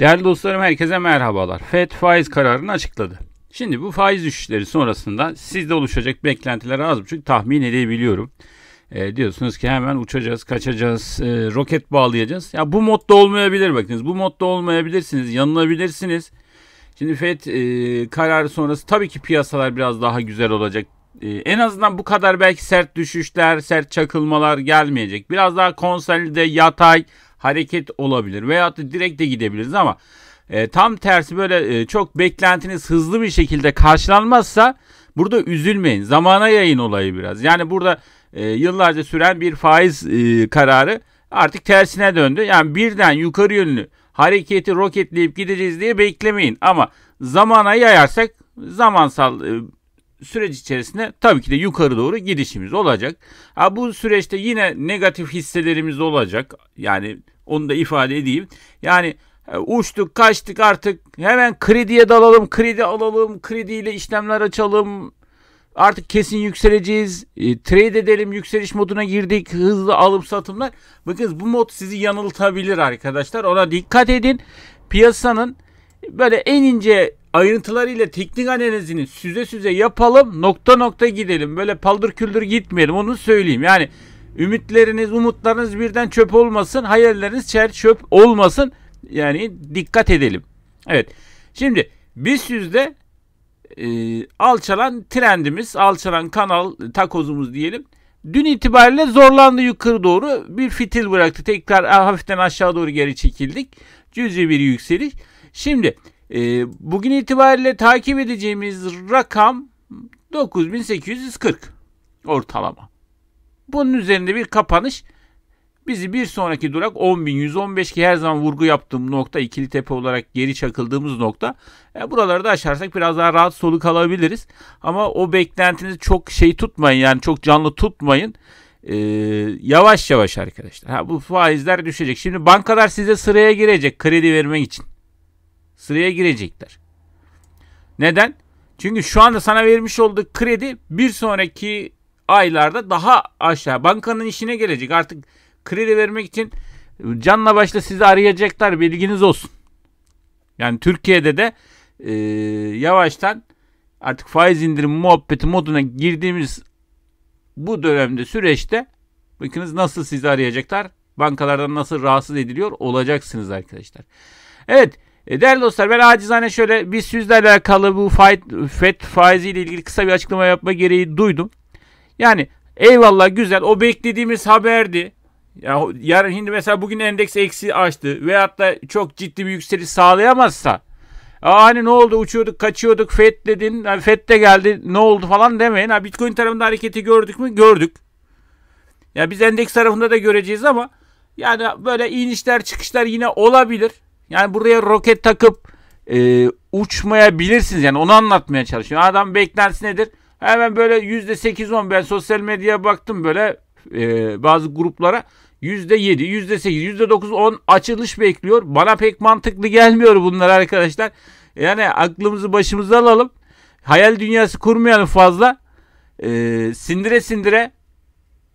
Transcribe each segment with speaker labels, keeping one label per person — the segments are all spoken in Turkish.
Speaker 1: Değerli dostlarım herkese merhabalar. FED faiz kararını açıkladı. Şimdi bu faiz düşüşleri sonrasında sizde oluşacak beklentileri az buçuk tahmin edebiliyorum. E, diyorsunuz ki hemen uçacağız, kaçacağız, e, roket bağlayacağız. Ya bu modda olmayabilir bakınız. Bu modda olmayabilirsiniz, yanılabilirsiniz. Şimdi FED e, kararı sonrası tabii ki piyasalar biraz daha güzel olacak. E, en azından bu kadar belki sert düşüşler, sert çakılmalar gelmeyecek. Biraz daha konsolide, yatay, hareket olabilir. Veyahut da direkt de gidebiliriz ama e, tam tersi böyle e, çok beklentiniz hızlı bir şekilde karşılanmazsa burada üzülmeyin. Zamana yayın olayı biraz. Yani burada e, yıllarca süren bir faiz e, kararı artık tersine döndü. Yani birden yukarı yönlü hareketi roketleyip gideceğiz diye beklemeyin. Ama zamana yayarsak zamansal e, süreç içerisinde tabii ki de yukarı doğru gidişimiz olacak. Ha, bu süreçte yine negatif hisselerimiz olacak. Yani onu da ifade edeyim. Yani e, uçtuk kaçtık artık hemen krediye dalalım kredi alalım krediyle işlemler açalım artık kesin yükseleceğiz e, trade edelim yükseliş moduna girdik hızlı alım satımlar bakınız bu mod sizi yanıltabilir arkadaşlar ona dikkat edin piyasanın böyle en ince ayrıntılarıyla teknik analizini süze süze yapalım nokta nokta gidelim. Böyle paldır küldür gitmeyelim onu söyleyeyim. Yani ümitleriniz umutlarınız birden çöp olmasın hayalleriniz çer çöp olmasın. Yani dikkat edelim. Evet şimdi biz yüzde e, alçalan trendimiz alçalan kanal takozumuz diyelim. Dün itibariyle zorlandı yukarı doğru bir fitil bıraktı. Tekrar e, hafiften aşağı doğru geri çekildik. Cüzi bir yükseliş. Şimdi e, bugün itibariyle takip edeceğimiz rakam 9840 ortalama. Bunun üzerinde bir kapanış bizi bir sonraki durak 10.115 ki her zaman vurgu yaptığım nokta ikili tepe olarak geri çakıldığımız nokta. E, buraları da aşarsak biraz daha rahat soluk alabiliriz. Ama o beklentinizi çok şey tutmayın yani çok canlı tutmayın. E, yavaş yavaş arkadaşlar. Ha, bu faizler düşecek. Şimdi bankalar size sıraya girecek kredi vermek için. Sıraya girecekler. Neden? Çünkü şu anda sana vermiş olduğu kredi bir sonraki aylarda daha aşağı. Bankanın işine gelecek. Artık kredi vermek için canla başla sizi arayacaklar. Bilginiz olsun. Yani Türkiye'de de e, yavaştan artık faiz indirim muhabbeti moduna girdiğimiz bu dönemde süreçte bakınız nasıl sizi arayacaklar. Bankalardan nasıl rahatsız ediliyor olacaksınız arkadaşlar. Evet e değerli dostlar ben acizane şöyle biz sizle alakalı bu FED faiziyle ilgili kısa bir açıklama yapma gereği duydum. Yani eyvallah güzel o beklediğimiz haberdi. Ya, yarın şimdi mesela bugün endeks eksi açtı veyahut da çok ciddi bir yükseliş sağlayamazsa Aa, hani ne oldu uçuyorduk kaçıyorduk FED dedin yani FED de geldi ne oldu falan demeyin. Ha, Bitcoin tarafında hareketi gördük mü? Gördük. Ya biz endeks tarafında da göreceğiz ama yani böyle inişler çıkışlar yine olabilir. Yani buraya roket takıp e, uçmayabilirsiniz. Yani onu anlatmaya çalışıyorum. Adam beklentisi nedir? Hemen böyle yüzde sekiz on ben sosyal medyaya baktım böyle e, bazı gruplara yüzde yedi, yüzde sekiz, yüzde dokuz, on açılış bekliyor. Bana pek mantıklı gelmiyor bunlar arkadaşlar. Yani aklımızı başımıza alalım. Hayal dünyası kurmayalım fazla. E, sindire sindire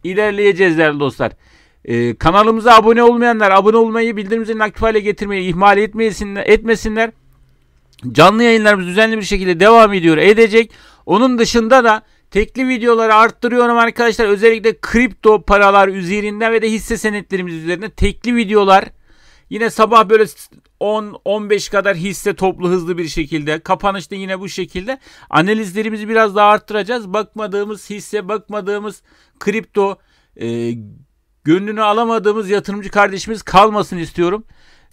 Speaker 1: ilerleyeceğiz değerli dostlar. Ee, kanalımıza abone olmayanlar abone olmayı, bildirim zilini aktif hale getirmeyi ihmal etmesinler. etmesinler. Canlı yayınlarımız düzenli bir şekilde devam ediyor, edecek. Onun dışında da tekli videoları arttırıyorum arkadaşlar. Özellikle kripto paralar üzerinden ve de hisse senetlerimiz üzerinde tekli videolar. Yine sabah böyle 10-15 kadar hisse toplu hızlı bir şekilde. Kapanışta yine bu şekilde. Analizlerimizi biraz daha arttıracağız. Bakmadığımız hisse, bakmadığımız kripto, e, Gönlünü alamadığımız yatırımcı kardeşimiz kalmasın istiyorum.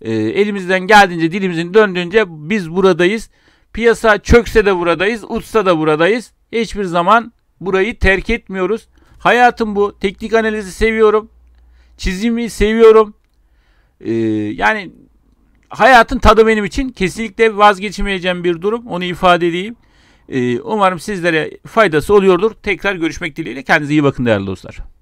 Speaker 1: E, elimizden geldiğince dilimizin döndüğünce biz buradayız. Piyasa çökse de buradayız, uçsa da buradayız. Hiçbir zaman burayı terk etmiyoruz. Hayatım bu. Teknik analizi seviyorum. Çizimi seviyorum. Ee, yani hayatın tadı benim için kesinlikle vazgeçmeyeceğim bir durum. Onu ifade edeyim. Ee, umarım sizlere faydası oluyordur. Tekrar görüşmek dileğiyle. Kendinize iyi bakın değerli dostlar.